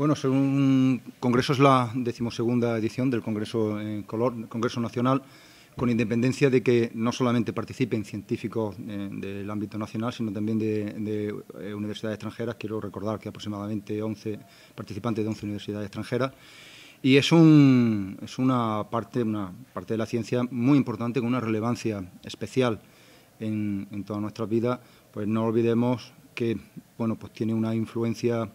Bueno, es un congreso, es la decimosegunda edición del Congreso en eh, Color, Congreso Nacional, con independencia de que no solamente participen científicos eh, del ámbito nacional, sino también de, eh, universidades extranjeras. Quiero recordar que aproximadamente 11 participantes de 11 universidades extranjeras. Y es, un, es una, parte, una parte de la ciencia muy importante, con una relevancia especial en, en toda nuestra vida. Pues no olvidemos que bueno, pues tiene una influencia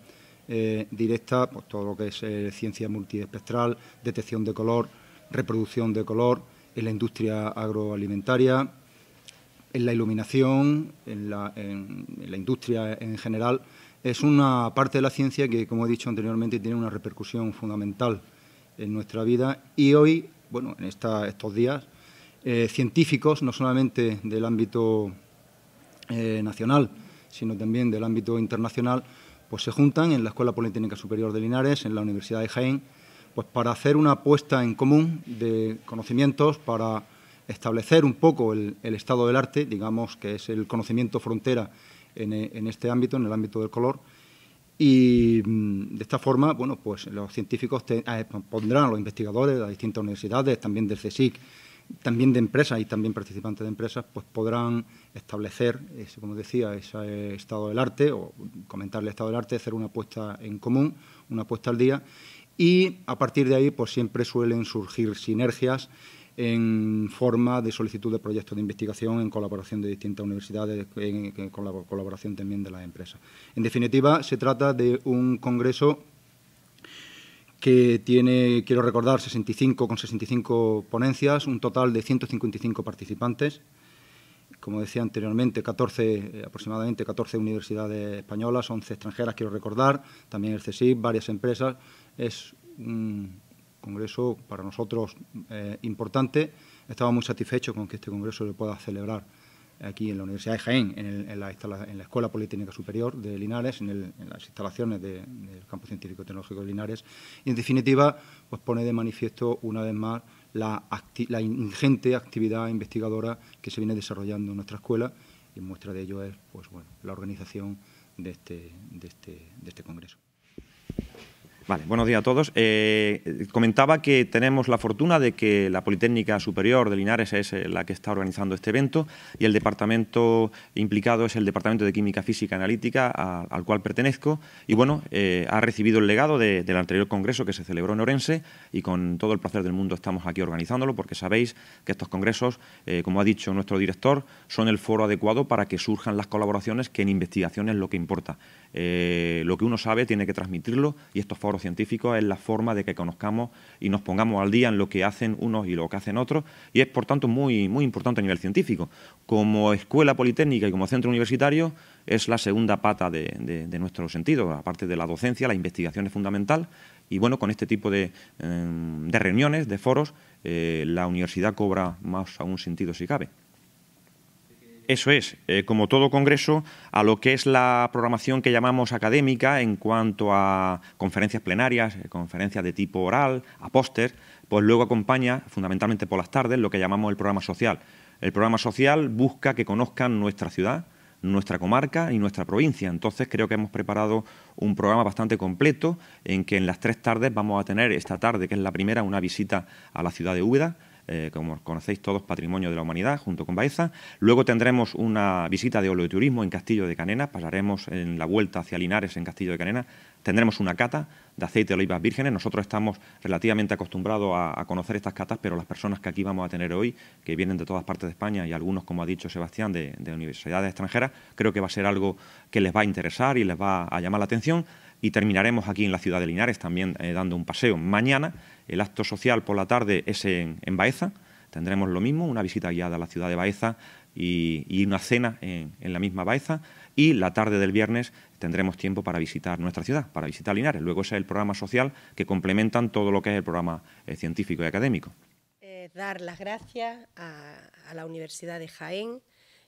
eh, directa, pues todo lo que es eh, ciencia multiespectral, detección de color, reproducción de color, en la industria agroalimentaria, en la iluminación, en la, industria en general. Es una parte de la ciencia que, como he dicho anteriormente, tiene una repercusión fundamental en nuestra vida y hoy, bueno, en estos días, eh, científicos, no solamente del ámbito nacional, sino también del ámbito internacional, pues se juntan en la Escuela Politécnica Superior de Linares, en la Universidad de Jaén, pues para hacer una apuesta en común de conocimientos, para establecer un poco el, estado del arte, digamos que es el conocimiento frontera en, e, este ámbito, en el ámbito del color. Y mm, de esta forma, bueno, pues los científicos pondrán a eh, pondrán, los investigadores de las distintas universidades, también del CSIC, también de empresas y también participantes de empresas, pues podrán establecer, como decía, ese estado del arte o comentar el estado del arte, hacer una apuesta en común, una apuesta al día. Y a partir de ahí, pues siempre suelen surgir sinergias en forma de solicitud de proyectos de investigación en colaboración de distintas universidades, en, en colaboración también de las empresas. En definitiva, se trata de un congreso que tiene, quiero recordar, 65 con 65 ponencias, un total de 155 participantes. Como decía anteriormente, 14, eh, aproximadamente 14 universidades españolas, 11 extranjeras, quiero recordar, también el CSIC, varias empresas. Es un congreso para nosotros eh, importante. Estaba muy satisfecho con que este congreso se pueda celebrar aquí en la Universidad de Jaén, en, la, Escuela Politécnica Superior de Linares, en, las instalaciones del Campo Científico Tecnológico de Linares. Y, en definitiva, pues pone de manifiesto una vez más la, ingente actividad investigadora que se viene desarrollando en nuestra escuela y muestra de ello es pues, bueno, la organización de este, este, este congreso. Vale, buenos días a todos. Eh, comentaba que tenemos la fortuna de que la Politécnica Superior de Linares es eh, la que está organizando este evento y el departamento implicado es el Departamento de Química Física Analítica al cual pertenezco y bueno, eh, ha recibido el legado del anterior congreso que se celebró en Orense y con todo el placer del mundo estamos aquí organizándolo porque sabéis que estos congresos, como ha dicho nuestro director, son el foro adecuado para que surjan las colaboraciones que en investigación es lo que importa. lo que uno sabe tiene que transmitirlo y estos foros científico es la forma de que conozcamos y nos pongamos al día en lo que hacen unos y lo que hacen otros, y es por tanto muy, muy importante a nivel científico. Como escuela politécnica y como centro universitario es la segunda pata de, nuestro sentido, aparte de la docencia, la investigación es fundamental, y bueno, con este tipo de, em, de reuniones, de foros, eh, la universidad cobra más aún sentido si cabe. Eso es, eh, como todo Congreso, a lo que es la programación que llamamos académica en cuanto a conferencias plenarias, eh, conferencias de tipo oral, a póster, pues luego acompaña, fundamentalmente por las tardes, lo que llamamos el programa social. El programa social busca que conozcan nuestra ciudad, nuestra comarca y nuestra provincia. Entonces creo que hemos preparado un programa bastante completo en que en las tres tardes vamos a tener esta tarde, que es la primera, una visita a la ciudad de Úbeda. Eh, como conocéis todos, Patrimonio de la Humanidad, junto con Baeza. Luego tendremos una visita de oleoturismo en Castillo de Canena, pasaremos en la vuelta hacia Linares en Castillo de Canena, tendremos una cata de aceite de olivas vírgenes. Nosotros estamos relativamente acostumbrados a, conocer estas catas, pero las personas que aquí vamos a tener hoy, que vienen de todas partes de España y algunos, como ha dicho Sebastián, de universidades extranjeras, creo que va a ser algo que les va a interesar y les va a llamar la atención y terminaremos aquí en la ciudad de Linares también eh, dando un paseo. Mañana el acto social por la tarde es en, Baeza, tendremos lo mismo, una visita guiada a la ciudad de Baeza y, una cena en, la misma Baeza y la tarde del viernes tendremos tiempo para visitar nuestra ciudad, para visitar Linares. Luego ese es el programa social que complementan todo lo que es el programa eh, científico y académico. Eh, dar las gracias a, a la Universidad de Jaén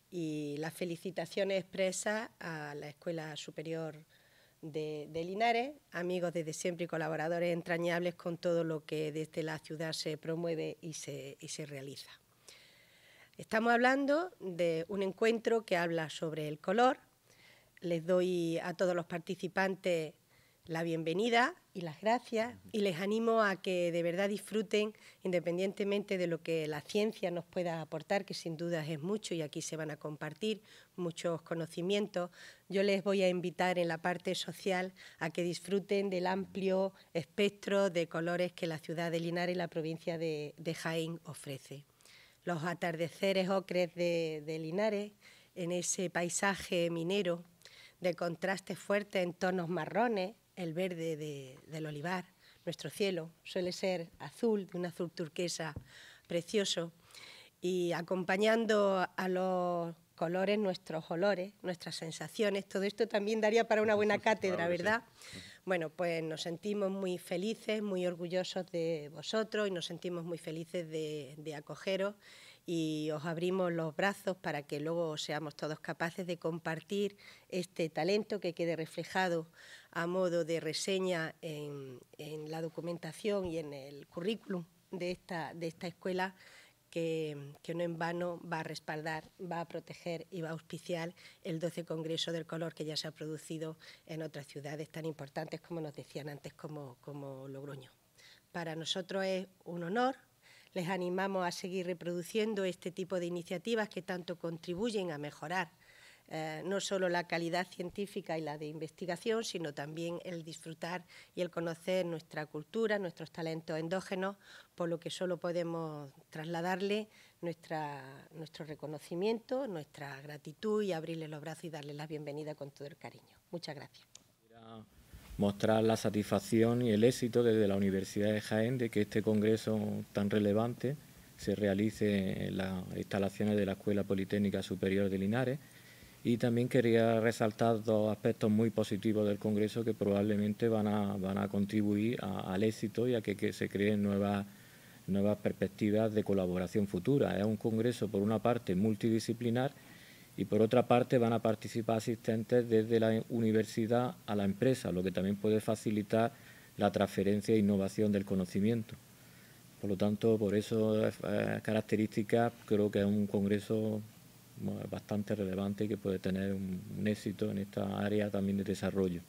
y las felicitaciones expresas a la Escuela Superior de, Linares, amigos desde siempre y colaboradores entrañables con todo lo que desde la ciudad se promueve y se, y se realiza. Estamos hablando de un encuentro que habla sobre el color. Les doy a todos los participantes la bienvenida y las gracias y les animo a que de verdad disfruten independientemente de lo que la ciencia nos pueda aportar, que sin duda es mucho y aquí se van a compartir muchos conocimientos. Yo les voy a invitar en la parte social a que disfruten del amplio espectro de colores que la ciudad de Linares y la provincia de, Jaén ofrece. Los atardeceres ocres de, de Linares en ese paisaje minero de contraste fuerte en tonos marrones, el verde del olivar. Nuestro cielo suele ser azul, de un azul turquesa precioso, y acompañando a los colores, nuestros olores, nuestras sensaciones, todo esto también daría para una buena cátedra, ¿verdad? Bueno, pues nos sentimos muy felices, muy orgullosos de vosotros y nos sentimos muy felices de acogeros y os abrimos los brazos para que luego seamos todos capaces de compartir este talento que quede reflejado a modo de reseña en, la documentación y en el currículum de esta, de esta escuela que, no en vano va a respaldar, va a proteger y va a auspiciar el 12 Congreso del Color que ya se ha producido en otras ciudades tan importantes como nos decían antes como, como Logroño. Para nosotros es un honor les animamos a seguir reproduciendo este tipo de iniciativas que tanto contribuyen a mejorar eh, no solo la calidad científica y la de investigación, sino también el disfrutar y el conocer nuestra cultura, nuestros talentos endógenos, por lo que solo podemos trasladarle nuestro reconocimiento, nuestra gratitud y abrirle los brazos y darle la bienvenida con todo el cariño. Muchas gracias mostrar la satisfacción y el éxito desde la Universidad de Jaén de que este congreso tan relevante se realice en las instalaciones de la Escuela Politécnica Superior de Linares. Y también quería resaltar dos aspectos muy positivos del Congreso que probablemente van a, contribuir al éxito y a que, se creen nuevas, nuevas perspectivas de colaboración futura. Es un Congreso, por una parte, multidisciplinar y por otra parte van a participar asistentes desde la universidad a la empresa, lo que también puede facilitar la transferencia e innovación del conocimiento. Por lo tanto, por esas eh, eh, características, creo que es un congreso bastante relevante y que puede tener un, éxito en esta área también de desarrollo.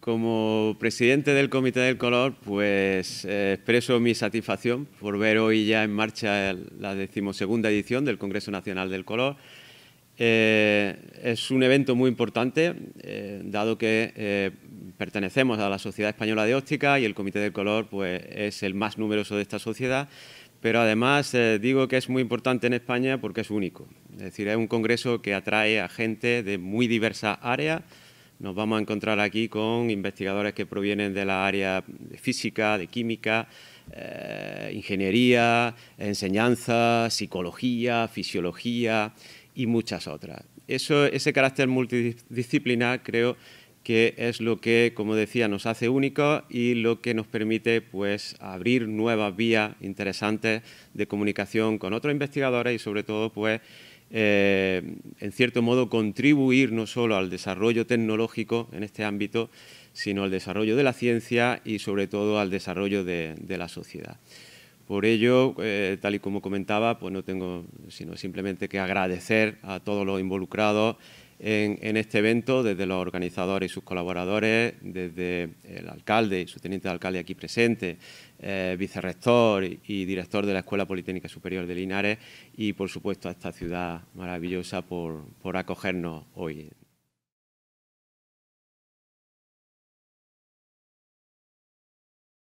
Como presidente del Comité del Color, pues eh, expreso mi satisfacción por ver hoy ya en marcha la decimosegunda edición del Congreso Nacional del Color. Eh, es un evento muy importante, eh, dado que eh, pertenecemos a la Sociedad Española de Óptica y el Comité del Color pues, es el más numeroso de esta sociedad, pero además digo que es muy importante en España porque es único. Es decir, es un congreso que atrae a gente de muy diversas áreas. Nos vamos a encontrar aquí con investigadores que provienen de la área de física, de química, ingeniería, enseñanza, psicología, fisiología y muchas otras. ese carácter multidisciplinar creo que es lo que, como decía, nos hace únicos y lo que nos permite pues, abrir nuevas vías interesantes de comunicación con otros investigadores y sobre todo pues, eh, en cierto modo contribuir no solo al desarrollo tecnológico en este ámbito, sino al desarrollo de la ciencia y sobre todo al desarrollo de la sociedad. Por ello, eh, tal y como comentaba, pues no tengo sino simplemente que agradecer a todos los involucrados en, este evento, desde los organizadores y sus colaboradores, desde el alcalde y su teniente de alcalde aquí presente, eh, vicerrector y, director de la Escuela Politécnica Superior de Linares y, por supuesto, a esta ciudad maravillosa por, por acogernos hoy.